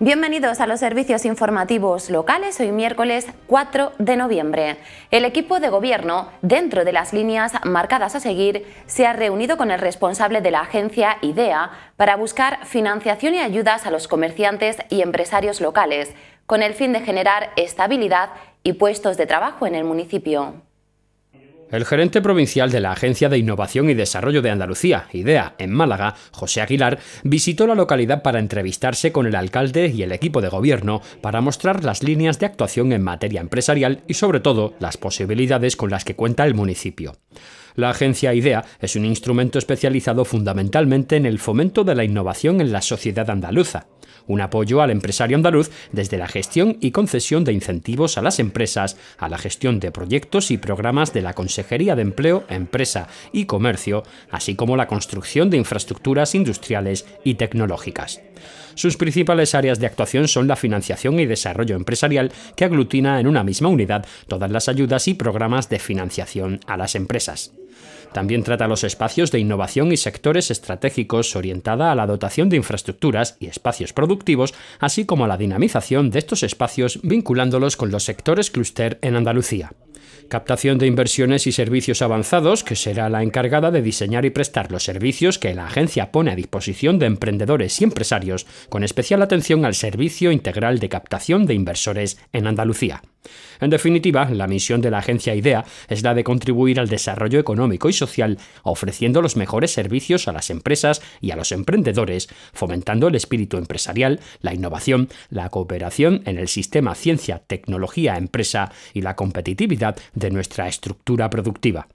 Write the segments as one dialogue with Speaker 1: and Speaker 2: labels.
Speaker 1: Bienvenidos a los servicios informativos locales hoy miércoles 4 de noviembre. El equipo de gobierno, dentro de las líneas marcadas a seguir, se ha reunido con el responsable de la agencia IDEA para buscar financiación y ayudas a los comerciantes y empresarios locales, con el fin de generar estabilidad y puestos de trabajo en el municipio. El gerente provincial de la Agencia de Innovación y Desarrollo de Andalucía, IDEA, en Málaga, José Aguilar, visitó la localidad para entrevistarse con el alcalde y el equipo de gobierno para mostrar las líneas de actuación en materia empresarial y sobre todo las posibilidades con las que cuenta el municipio. La agencia IDEA es un instrumento especializado fundamentalmente en el fomento de la innovación en la sociedad andaluza un apoyo al empresario andaluz desde la gestión y concesión de incentivos a las empresas, a la gestión de proyectos y programas de la Consejería de Empleo, Empresa y Comercio, así como la construcción de infraestructuras industriales y tecnológicas. Sus principales áreas de actuación son la financiación y desarrollo empresarial, que aglutina en una misma unidad todas las ayudas y programas de financiación a las empresas. También trata los espacios de innovación y sectores estratégicos orientada a la dotación de infraestructuras y espacios productivos, así como a la dinamización de estos espacios vinculándolos con los sectores clúster en Andalucía. Captación de inversiones y servicios avanzados, que será la encargada de diseñar y prestar los servicios que la agencia pone a disposición de emprendedores y empresarios, con especial atención al servicio integral de captación de inversores en Andalucía. En definitiva, la misión de la agencia IDEA es la de contribuir al desarrollo económico y social, ofreciendo los mejores servicios a las empresas y a los emprendedores, fomentando el espíritu empresarial, la innovación, la cooperación en el sistema ciencia, tecnología, empresa y la competitividad de nuestra estructura productiva.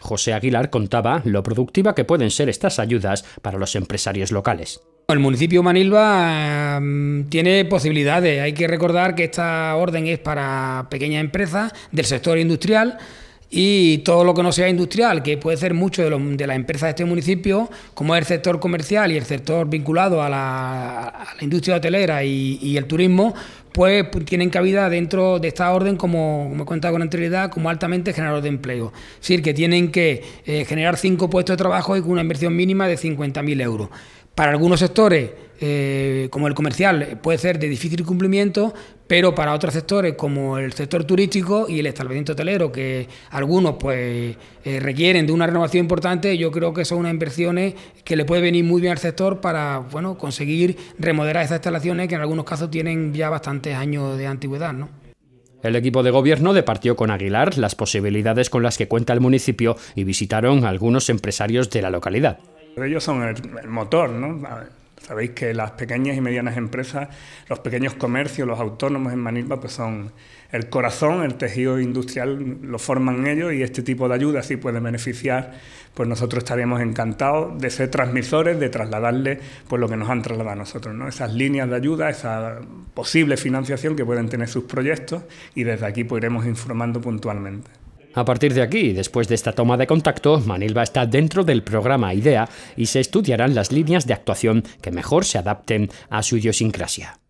Speaker 1: José Aguilar contaba lo productiva que pueden ser estas ayudas para los empresarios locales.
Speaker 2: El municipio Manilva mm, tiene posibilidades. Hay que recordar que esta orden es para pequeñas empresas del sector industrial y todo lo que no sea industrial, que puede ser mucho de, las empresas de este municipio, como es el sector comercial y el sector vinculado a la, industria hotelera y, el turismo, pues tienen cabida dentro de esta orden, como, he contado con anterioridad, como altamente generador de empleo. Es decir, que tienen que eh, generar cinco puestos de trabajo y con una inversión mínima de 50.000 euros. Para algunos sectores eh, como el comercial eh, puede ser de difícil cumplimiento, pero para otros sectores como el sector turístico y el establecimiento hotelero, que algunos pues eh, requieren de una renovación importante, yo creo que son unas inversiones que le puede venir muy bien al sector para bueno conseguir remodelar esas instalaciones que en algunos casos tienen ya bastantes años de antigüedad,
Speaker 1: El equipo de gobierno departió con Aguilar las posibilidades con las que cuenta el municipio y visitaron a algunos empresarios de la localidad.
Speaker 3: Ellos son el motor, ¿no? Sabéis que las pequeñas y medianas empresas, los pequeños comercios, los autónomos en Manilva, pues son el corazón, el tejido industrial lo forman ellos y este tipo de ayuda sí puede beneficiar, pues nosotros estaremos encantados de ser transmisores, de trasladarles pues lo que nos han trasladado a nosotros, ¿no? Esas líneas de ayuda, esa posible financiación que pueden tener sus proyectos y desde aquí pues iremos informando puntualmente.
Speaker 1: A partir de aquí, después de esta toma de contacto, Manilva está dentro del programa IDEA y se estudiarán las líneas de actuación que mejor se adapten a su idiosincrasia.